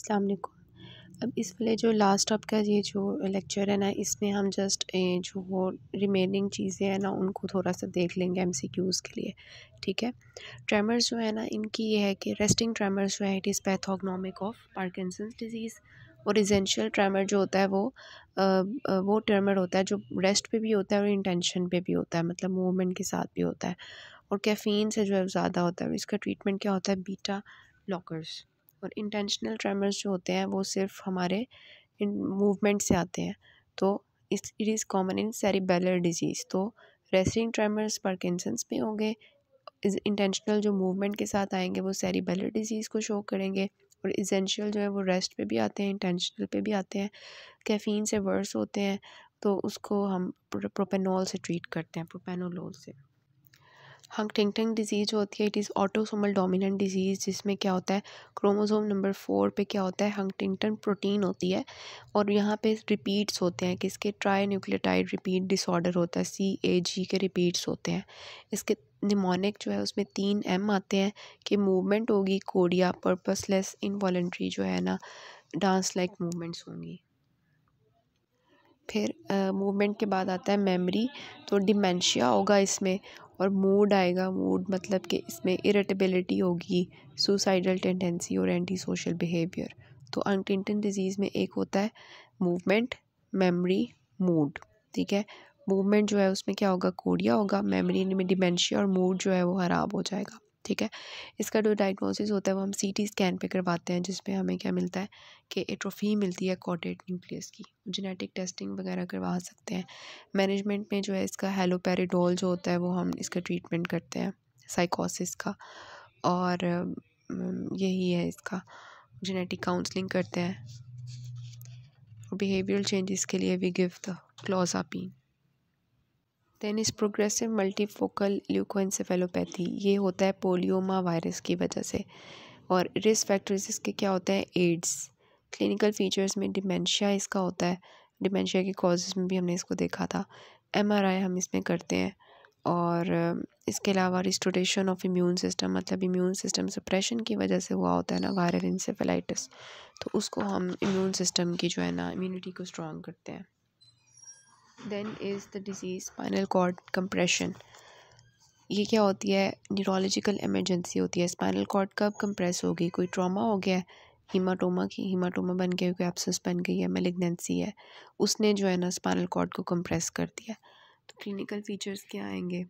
अस्सलाम वालेकुम अब इस वाले जो लास्ट आपका ये जो लेक्चर है ना इसमें हम जस्ट जो वो रिमेनिंग चीज़ें हैं ना उनको थोड़ा सा देख लेंगे एम सी क्यूज़ के लिए ठीक है ट्रेमर्स जो है ना इनकी ये है कि रेस्टिंग ट्रेमर्स जो है it is pathognomonic of Parkinson's disease और इजेंशियल ट्रेमर जो होता है वो आ, आ, वो ट्रेमर होता है जो रेस्ट पर भी होता है और इंटेंशन पर भी होता है मतलब मूवमेंट के साथ भी होता है और कैफ़ीन से जो है ज़्यादा होता है और इसका ट्रीटमेंट क्या होता है बीटा ब्लॉकर्स और इंटेंशनल ट्रेमर्स जो होते हैं वो सिर्फ हमारे मूवमेंट से आते हैं तो इस it is common in cerebellar disease तो रेस्टिंग ट्रेमर्स पार्किंसंस में होंगे इंटेंशनल जो मूवमेंट के साथ आएंगे वो सेरिबेलर डिजीज़ को शो करेंगे और इजेंशियल जो है वो रेस्ट पे भी आते हैं इंटेंशनल पे भी आते हैं कैफीन से वर्स होते हैं तो उसको हम प्रोपेनॉल से ट्रीट करते हैं प्रोपेनोलोल से हंगटिंग डिजीज़ होती है it is autosomal dominant disease जिसमें क्या होता है क्रोमोसोम नंबर फोर पे क्या होता है हंगटिंगटन प्रोटीन होती है और यहाँ पे रिपीट्स होते हैं किसके ट्राई न्यूक्लियोटाइड रिपीट डिसऑर्डर होता है सी ए जी के रिपीट्स होते हैं इसके निमोनिक जो है उसमें तीन एम आते हैं कि मूवमेंट होगी कोडिया पर्पसलेस इनवॉलेंट्री जो है ना डांस लाइक मूवमेंट्स होंगी फिर मूवमेंट के बाद आता है मेमोरी तो डिमेंशिया होगा इसमें और मूड आएगा मूड मतलब कि इसमें इरेटेबिलिटी होगी सुसाइडल टेंडेंसी और एंटी सोशल बिहेवियर तो अनटिंटन डिजीज़ में एक होता है मूवमेंट मेमोरी मूड ठीक है मूवमेंट जो है उसमें क्या होगा कोडिया होगा मेमोरी में डिमेंशिया और मूड जो है वो ख़राब हो जाएगा ठीक है इसका जो डायग्नोसिस होता है वो हम सी टी स्कैन पे करवाते हैं जिसमें हमें क्या मिलता है कि एट्रोफी मिलती है कॉटेड न्यूक्लियस की जेनेटिक टेस्टिंग वगैरह करवा सकते हैं मैनेजमेंट में जो है इसका हेलोपेरिडोल जो होता है वो हम इसका ट्रीटमेंट करते हैं साइकोसिस का और यही है इसका जेनेटिक काउंसलिंग करते हैं बिहेवियरल चेंजेस के लिए we give the clozapine then is progressive multifocal leukoencephalopathy ये होता है पोलियोमा वायरस की वजह से और रिस्क फैक्टर्स इसके क्या होते हैं एड्स क्लिनिकल फीचर्स में डिमेंशिया इसका होता है डिमेंशिया के कॉजेज़ में भी हमने इसको देखा था एम हम इसमें करते हैं और इसके अलावा रिस्टोरेशन ऑफ इम्यून सिस्टम मतलब इम्यून सिस्टम सप्रेशन की वजह से हुआ होता है ना वायरल इंसेफेलाइटिस तो उसको हम इम्यून सिस्टम की जो है ना इम्यूनिटी को स्ट्रॉन्ग करते हैं then is the disease spinal cord compression ये क्या होती है न्यूरोलॉजिकल एमरजेंसी होती है स्पाइनल कॉर्ड कब कंप्रेस होगी कोई ट्रॉमा हो गया हिमाटोमा हीमाटोमा की हीमाटोमा बन गया कोई एप्सस बन गई है मेलिग्नेंसी है उसने जो है ना स्पाइनल कॉर्ड को कंप्रेस कर दिया तो क्लिनिकल फीचर्स क्या आएंगे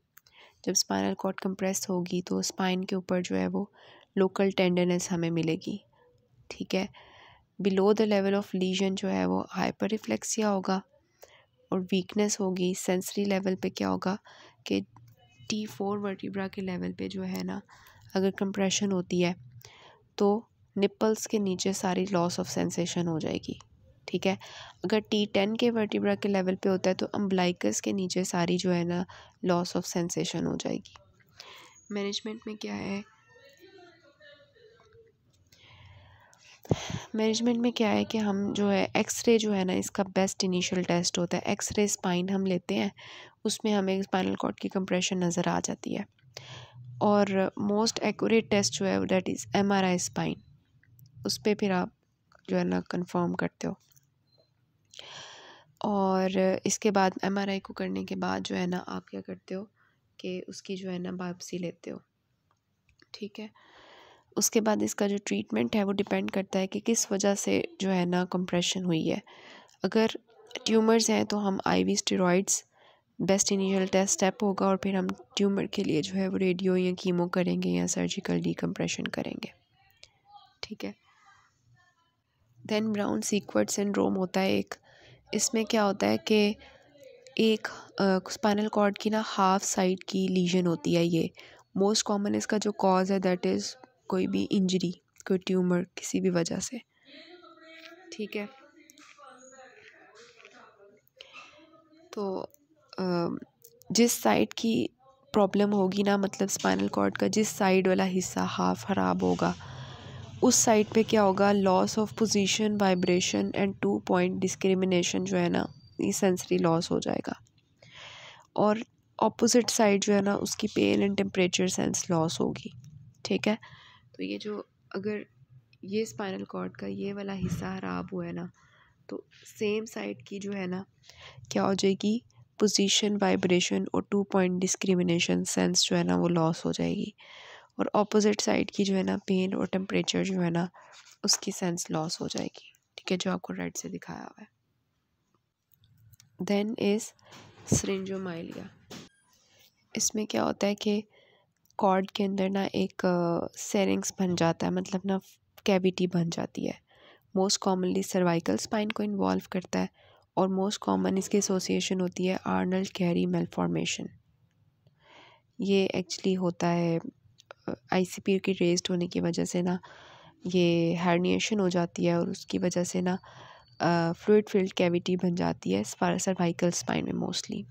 जब स्पाइनल कॉर्ड कंप्रेस होगी तो स्पाइन के ऊपर जो है वो लोकल टेंडरनेस हमें मिलेगी ठीक है below the level of lesion जो है वो हाइपर रिफ्लेक्सिया होगा और वीकनेस होगी सेंसरी लेवल पे क्या होगा कि टी फोर वर्टिब्रा के लेवल पे जो है ना अगर कंप्रेशन होती है तो निपल्स के नीचे सारी लॉस ऑफ सेंसेशन हो जाएगी ठीक है अगर टी टेन के वर्टिब्रा के लेवल पे होता है तो अम्बलाइकस के नीचे सारी जो है ना लॉस ऑफ सेंसेशन हो जाएगी मैनेजमेंट में क्या है मैनेजमेंट में क्या है कि हम जो है एक्सरे जो है ना इसका बेस्ट इनिशियल टेस्ट होता है एक्सरे स्पाइन हम लेते हैं उसमें हमें स्पाइनल कॉर्ड की कंप्रेशन नज़र आ जाती है और मोस्ट एक्यूरेट टेस्ट जो है that is M R I spine उस पर फिर आप जो है ना कंफर्म करते हो और इसके बाद एम आर आई को करने के बाद जो है ना आप क्या करते हो कि उसकी जो है ना वापसी लेते हो ठीक है उसके बाद इसका जो ट्रीटमेंट है वो डिपेंड करता है कि किस वजह से जो है ना कंप्रेशन हुई है अगर ट्यूमर्स हैं तो हम IV steroids best initial test step होगा और फिर हम ट्यूमर के लिए जो है वो रेडियो या कीमो करेंगे या सर्जिकल डिकम्प्रेशन करेंगे ठीक है देन ब्राउन सीक्वर्ट सिंड्रोम होता है एक इसमें क्या होता है कि एक स्पाइनल कॉर्ड की ना हाफ साइड की लीजन होती है ये मोस्ट कॉमन इसका जो कॉज है दैट इज़ कोई भी इंजरी कोई ट्यूमर किसी भी वजह से ठीक है तो जिस साइड की प्रॉब्लम होगी ना मतलब स्पाइनल कॉर्ड का जिस साइड वाला हिस्सा हाफ खराब होगा उस साइड पे क्या होगा loss of position vibration and two point discrimination जो है ना ये सेंसरी लॉस हो जाएगा और ऑपोजिट साइड जो है ना उसकी pain and temperature sense loss होगी ठीक है तो ये जो अगर ये स्पाइनल कॉर्ड का ये वाला हिस्सा ख़राब हुआ है ना तो सेम साइड की जो है ना क्या हो जाएगी पोजीशन वाइब्रेशन और टू पॉइंट डिस्क्रिमिनेशन सेंस जो है ना वो लॉस हो जाएगी और ऑपोजिट साइड की जो है ना पेन और टेम्परेचर जो है ना उसकी सेंस लॉस हो जाएगी ठीक है जो आपको रेड से दिखाया हुआ है देन इज़ सरेंजोमाइलिया इसमें क्या होता है कि कॉर्ड के अंदर ना एक सेरिंग्स बन जाता है मतलब ना कैविटी बन जाती है मोस्ट कॉमनली सर्वाइकल स्पाइन को इन्वॉल्व करता है और मोस्ट कॉमन इसकी एसोसिएशन होती है आर्नल कैरी मेलफॉर्मेशन ये एक्चुअली होता है आईसीपी की रेस्ड होने की वजह से ना ये हर्निएशन हो जाती है और उसकी वजह से ना फ्लूड फील्ड कैविटी बन जाती है सर्वाइकल स्पाइन में मोस्टली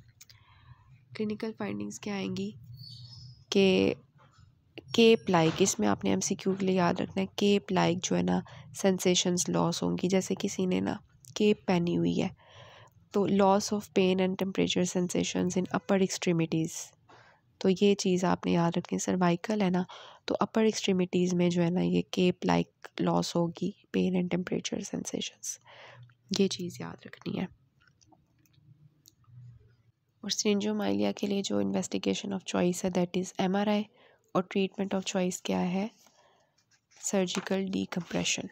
क्लिनिकल फाइंडिंग्स क्या आएंगी के केप लाइक इसमें आपने एम सी क्यू के लिए याद रखना है केप लाइक जो है ना सेंसेशंस लॉस होंगी जैसे किसी ने ना केप पहनी हुई है तो loss of pain and temperature sensations in upper extremities तो ये चीज़ आपने याद रखनी सर्वाइकल है ना तो अपर एक्सट्रीमिटीज़ में जो है ना ये केप लाइक लॉस होगी पेन एंड टेम्परेचर सेंसेशंस ये चीज़ याद रखनी है और सिंजोमाइलिया के लिए जो इन्वेस्टिगेशन ऑफ चॉइस है दैट इज़ एम और ट्रीटमेंट ऑफ चॉइस क्या है surgical decompression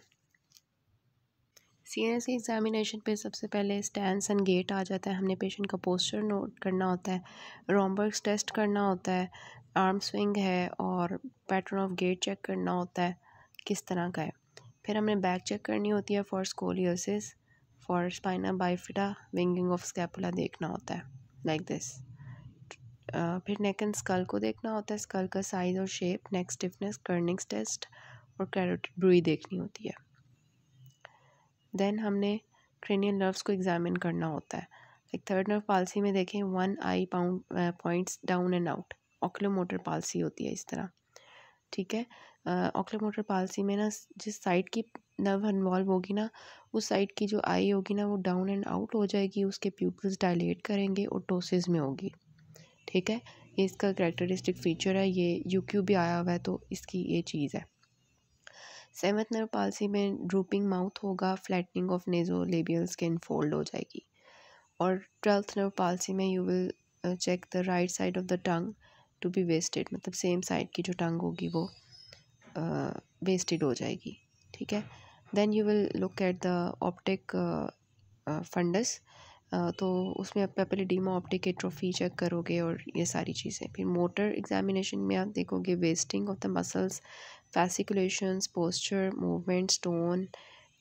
C N S examination पर सबसे पहले स्टैंड एंड गेट आ जाता है हमने पेशेंट का पोस्चर नोट करना होता है रोमबर्ग्स टेस्ट करना होता है आर्म स्विंग है और पैटर्न ऑफ गेट चेक करना होता है किस तरह का है फिर हमने बैक चेक करनी होती है for scoliosis for spina bifida winging of scapula देखना होता है लाइक दिस uh, फिर नेक एंड स्कल को देखना होता है स्कल का साइज़ और shape neck stiffness Kernig's test और कैरोटिड ब्रुई देखनी होती है देन हमने क्रेनियल नर्व्स को एग्जामिन करना होता है लाइक थर्ड नर्व पालसी में देखें one eye pound points down and out oculomotor palsy होती है इस तरह ठीक है ऑक्लो मोटर पालसी में ना जिस साइड की नर्व इन्वॉल्व होगी ना उस साइड की जो आई होगी ना वो डाउन एंड आउट हो जाएगी उसके प्यूपल्स डायलेट करेंगे और टोसिस में होगी ठीक है ये इसका करेक्टरिस्टिक फीचर है ये क्यू भी आया हुआ है तो इसकी ये चीज़ है सेवन्थ नर्व पालसी में ड्रूपिंग माउथ होगा flattening of nasolabial skin fold हो जाएगी और ट्वेल्थ नर्व पालसी में you will check the right side of the tongue to be wasted मतलब सेम साइड की जो टंग होगी वो वेस्टेड uh, हो जाएगी ठीक है then you will look at the optic fundus तो उसमें आप पहले डीमा ऑप्टिक एट्रोफी ट्रॉफी चेक करोगे और ये सारी चीज़ें फिर मोटर एग्जामिनेशन में आप देखोगे wasting of the muscles fasciculation posture movement tone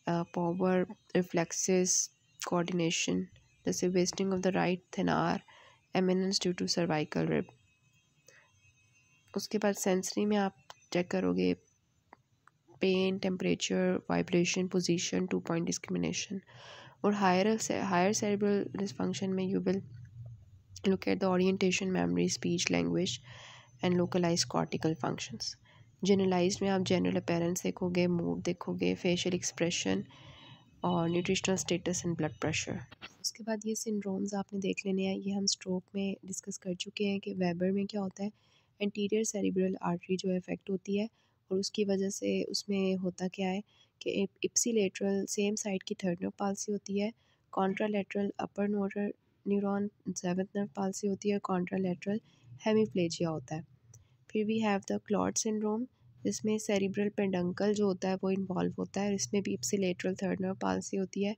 power reflexes coordination जैसे wasting of the right thenar eminence due to cervical rib उसके बाद सेंसरी में आप चेक करोगे pain temperature vibration position two point discrimination और हायर हायर सेरेब्रल डिसफंक्शन में you will look at the orientation memory speech language and localize cortical functions generalize में आप general appearance देखोगे मूड देखोगे फेशियल एक्सप्रेशन और nutritional status and blood pressure उसके बाद ये सिंड्रोम्स आपने देख लेने हैं ये हम स्ट्रोक में डिस्कस कर चुके हैं कि वेबर में क्या होता है एंटीरियर सेरिब्रल आर्टरी जो है इफेक्ट होती है और उसकी वजह से उसमें होता क्या है कि लेटरल सेम साइड की थर्ड नर्व पालसी होती है contralateral upper motor neuron seventh nerve palsy होती है कॉन्ट्रालेटरल हेमीफ्लेजिया होता है फिर we have the Claude syndrome जिसमें सेरिब्रल पेंडंकल जो होता है वो इन्वॉल्व होता है और इसमें भी लेटरल थर्ड नर्व पालसी होती है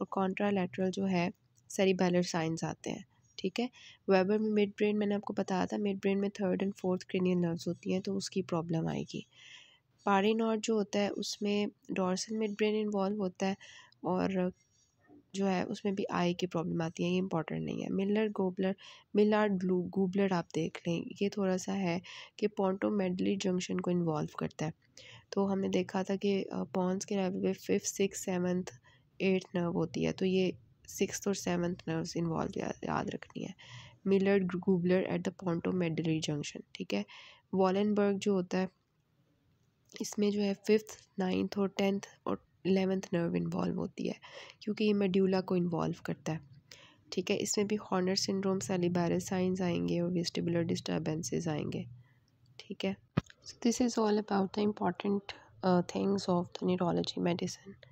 और कॉन्ट्रालेटरल जो है सेरिबेलर साइंस आते हैं ठीक है वेबर में मिड ब्रेन मैंने आपको बताया था मिड ब्रेन में third and fourth cranial nerves होती हैं तो उसकी प्रॉब्लम आएगी पारे नॉर्थ जो होता है उसमें डॉर्सल मिड ब्रेन इन्वॉल्व होता है और जो है उसमें भी आई की प्रॉब्लम आती है ये इंपॉर्टेंट नहीं है मिलर गोबलर मिलर ग्लू गूबलर आप देख लें ये थोड़ा सा है कि पोंटो मेडली जंक्शन को इन्वॉल्व करता है तो हमने देखा था कि पॉन्स के लेवल पे fifth six seventh eighth nerve होती है तो ये सिक्स और सेवन्थ नर्व्स इन्वॉल्व याद रखनी है Millard Gubler at the pontomedullary junction ठीक है वॉलनबर्ग जो होता है इसमें जो है फिफ्थ नाइन्थ और टेंथ और एलेवेंथ नर्व इन्वॉल्व होती है क्योंकि ये मेड्यूला को इन्वॉल्व करता है ठीक है इसमें भी हॉर्नर सिंड्रोम सेलिबारस साइंस आएंगे और वेस्टिबुलर डिस्टर्बेंसेज आएंगे ठीक है this is all about the important things of the neurology medicine